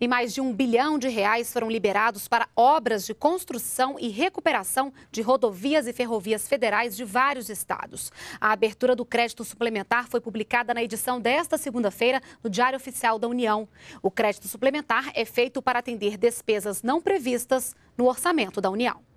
e mais de um bilhão de reais foram liberados para obras de construção e recuperação de rodovias e ferrovias federais de vários estados. A abertura do crédito suplementar foi publicada na edição desta segunda-feira no Diário Oficial da União. O crédito suplementar é feito para atender despesas não previstas no orçamento da União.